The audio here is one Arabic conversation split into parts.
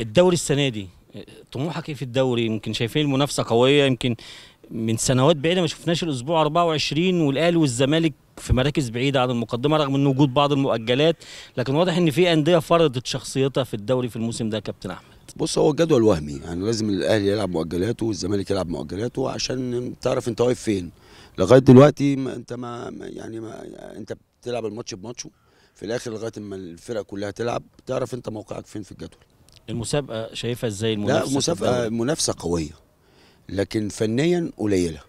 الدوري السنه دي طموحك ايه في الدوري يمكن شايفين المنافسه قويه يمكن من سنوات بعيده ما شفناش الاسبوع 24 والاهلي والزمالك في مراكز بعيده عن المقدمه رغم ان وجود بعض المؤجلات لكن واضح ان في انديه فرضت شخصيتها في الدوري في الموسم ده كابتن احمد بص هو الجدول وهمي يعني لازم الاهلي يلعب مؤجلاته والزمالك يلعب مؤجلاته عشان تعرف انت واقف فين لغايه دلوقتي ما انت ما يعني ما انت بتلعب الماتش بماتشه في الاخر لغايه اما الفرق كلها تلعب تعرف انت موقعك فين في الجدول المسابقه شايفها ازاي المنافسه لا المسابقه منافسه قويه لكن فنيا قليله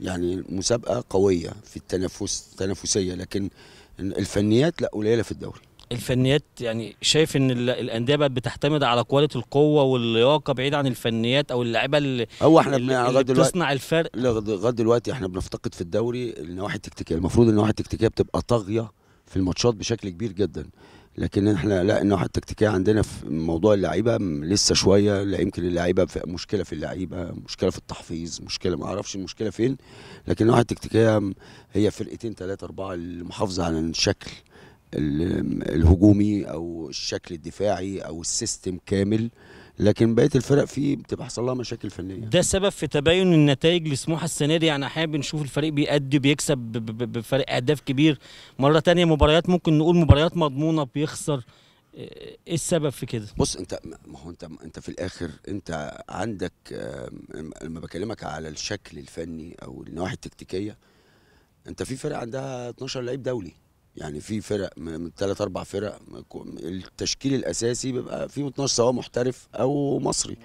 يعني مسابقه قويه في التنافس التنافسيه لكن الفنيات لا قليله في الدوري الفنيات يعني شايف ان الانديه بقت بتعتمد على كواليتي القوه واللياقه بعيد عن الفنيات او اللعيبه اللي هو احنا اللي, اللي بتصنع الفرق لغايه دلوقتي احنا بنفتقد في الدوري النواحي التكتيكيه المفروض النواحي التكتيكيه بتبقى طاغيه في الماتشات بشكل كبير جدا لكن احنا لا انه التكتيكيه عندنا في موضوع اللعيبه لسه شويه لا يمكن اللعيبه مشكله في اللعيبه مشكله في التحفيظ مشكله ما اعرفش المشكله فين لكن الناحيه التكتيكيه هي فرقتين ثلاثه اربعه المحافظه على الشكل الهجومي او الشكل الدفاعي او السيستم كامل لكن بقيه الفرق فيه بتبقى حصل لها مشاكل فنيه ده سبب في تباين النتائج لسموحه السنه دي يعني احيانا بنشوف الفريق بيأدي بيكسب بفرق اهداف كبير مره تانية مباريات ممكن نقول مباريات مضمونه بيخسر ايه السبب في كده بص انت ما هو انت انت في الاخر انت عندك لما بكلمك على الشكل الفني او النواحي التكتيكيه انت في فرق عندها 12 لعيب دولي يعني في فرق من ثلاث اربع فرق التشكيل الاساسي بيبقى فيه 12 سواء محترف او مصري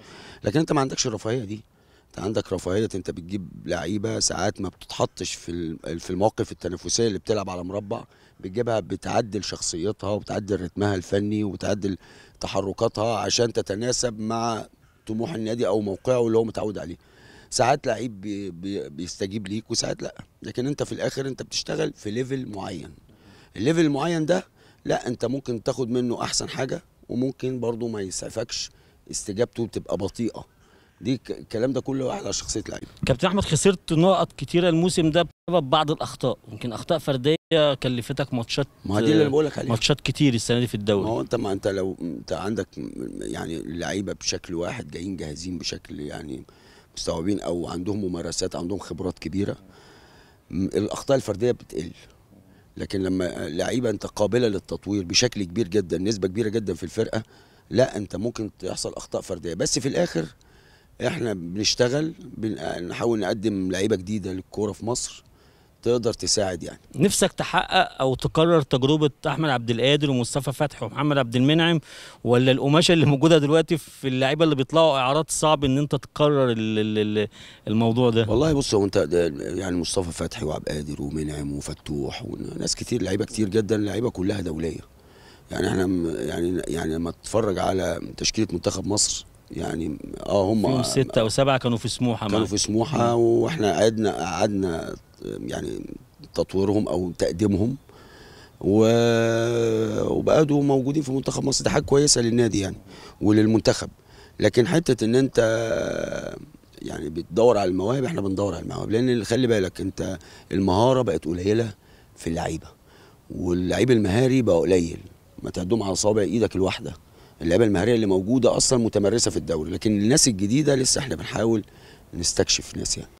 لكن انت ما عندكش الرفاهيه دي انت عندك رفاهيه انت بتجيب لعيبه ساعات ما بتتحطش في في المواقف التنافسيه اللي بتلعب على مربع بتجيبها بتعدل شخصيتها وبتعدل رتمها الفني وبتعدل تحركاتها عشان تتناسب مع طموح النادي او موقعه اللي هو متعود عليه ساعات لعيب بيستجيب ليك وساعات لا لكن انت في الاخر انت بتشتغل في ليفل معين الليفل المعين ده لا انت ممكن تاخد منه احسن حاجه وممكن برضه ما يسعفكش استجابته بتبقى بطيئه دي الكلام ده كله على شخصيه لعيب كابتن احمد خسرت نقط كتيره الموسم ده بسبب بعض الاخطاء يمكن اخطاء فرديه كلفتك ماتشات ما دي اللي بقول لك عليها ماتشات كتير السنه دي في الدوري ما هو انت ما انت لو انت عندك يعني اللعيبه بشكل واحد جايين جاهزين بشكل يعني مستوعبين او عندهم ممارسات عندهم خبرات كبيره الاخطاء الفرديه بتقل لكن لما لعيبه انت قابله للتطوير بشكل كبير جدا نسبه كبيره جدا في الفرقه لا انت ممكن تحصل اخطاء فرديه بس في الاخر احنا بنشتغل بنحاول نقدم لعيبه جديده للكوره في مصر تقدر تساعد يعني نفسك تحقق او تكرر تجربه احمد عبد القادر ومصطفى فتحي ومحمد عبد المنعم ولا القماشه اللي موجوده دلوقتي في اللعيبه اللي بيطلعوا اعارات صعب ان انت تكرر الموضوع ده والله بص هو انت يعني مصطفى فتحي وعبد القادر ومنعم وفتوح وناس كتير لعيبه كتير جدا لعيبه كلها دوليه يعني احنا يعني يعني لما تتفرج على تشكيله منتخب مصر يعني اه هم سته او سبعه كانوا في سموحه كانوا في سموحه واحنا قعدنا قعدنا يعني تطويرهم او تقديمهم وبقوا موجودين في منتخب مصر دي حاجه كويسه للنادي يعني وللمنتخب لكن حته ان انت يعني بتدور على المواهب احنا بندور على المواهب لان خلي بالك انت المهاره بقت قليله في اللعيبه واللعيب المهاري بقى قليل ما تعدهم على صابع ايدك الواحده اللعيبه المهاريه اللي موجوده اصلا متمرسه في الدوري لكن الناس الجديده لسه احنا بنحاول نستكشف ناس يعني